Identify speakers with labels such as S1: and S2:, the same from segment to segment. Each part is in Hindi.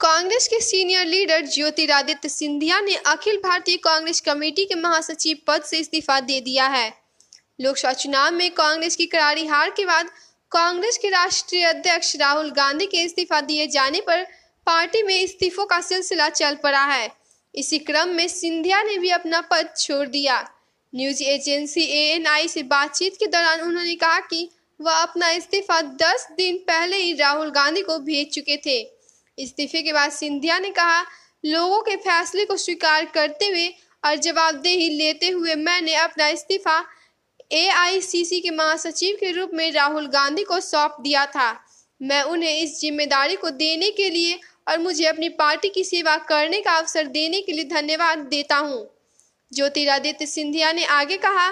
S1: कांग्रेस के सीनियर लीडर ज्योतिरादित्य सिंधिया ने अखिल भारतीय कांग्रेस कमेटी के महासचिव पद से इस्तीफा दे दिया है लोकसभा चुनाव में कांग्रेस की करारी हार के बाद कांग्रेस के राष्ट्रीय अध्यक्ष राहुल गांधी के इस्तीफा दिए जाने पर पार्टी में इस्तीफों का सिलसिला चल पड़ा है इसी क्रम में सिंधिया ने भी अपना पद छोड़ दिया न्यूज एजेंसी ए से बातचीत के दौरान उन्होंने कहा कि वह अपना इस्तीफा 10 दिन पहले ही राहुल गांधी को भेज चुके थे इस्तीफे के बाद सिंधिया ने कहा लोगों के फैसले को स्वीकार करते हुए और जवाबदेही लेते हुए मैंने अपना इस्तीफा एआईसीसी के महासचिव के रूप में राहुल गांधी को सौंप दिया था मैं उन्हें इस जिम्मेदारी को देने के लिए और मुझे अपनी पार्टी की सेवा करने का अवसर देने के लिए धन्यवाद देता हूँ ज्योतिरादित्य सिंधिया ने आगे कहा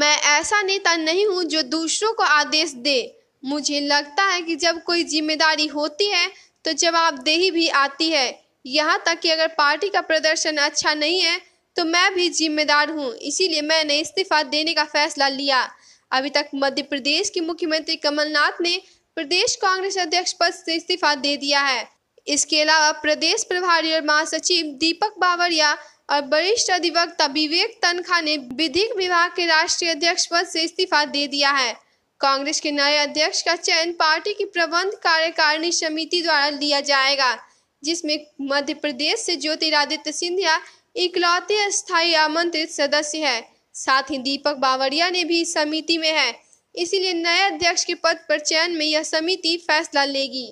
S1: मैं ऐसा नेता नहीं हूँ जो दूसरों को आदेश दे मुझे लगता है कि जब कोई जिम्मेदारी होती है तो जवाबदेही भी आती है यहाँ तक कि अगर पार्टी का प्रदर्शन अच्छा नहीं है तो मैं भी जिम्मेदार हूँ इसीलिए मैंने इस्तीफा देने का फैसला लिया अभी तक मध्य प्रदेश के मुख्यमंत्री कमलनाथ ने प्रदेश कांग्रेस अध्यक्ष पद से इस्तीफा दे दिया है इसके अलावा प्रदेश प्रभारी और महासचिव दीपक बावरिया और वरिष्ठ अधिवक्ता विवेक तनखा ने विधिक विभाग के राष्ट्रीय अध्यक्ष पद से इस्तीफा दे दिया है कांग्रेस के नए अध्यक्ष का चयन पार्टी की प्रबंध कार्यकारिणी समिति द्वारा लिया जाएगा जिसमें मध्य प्रदेश से ज्योतिरादित्य सिंधिया इकलौते स्थायी आमंत्रित सदस्य है साथ ही दीपक बावरिया ने भी समिति में है इसीलिए नए अध्यक्ष के पद पर चयन में यह समिति फैसला लेगी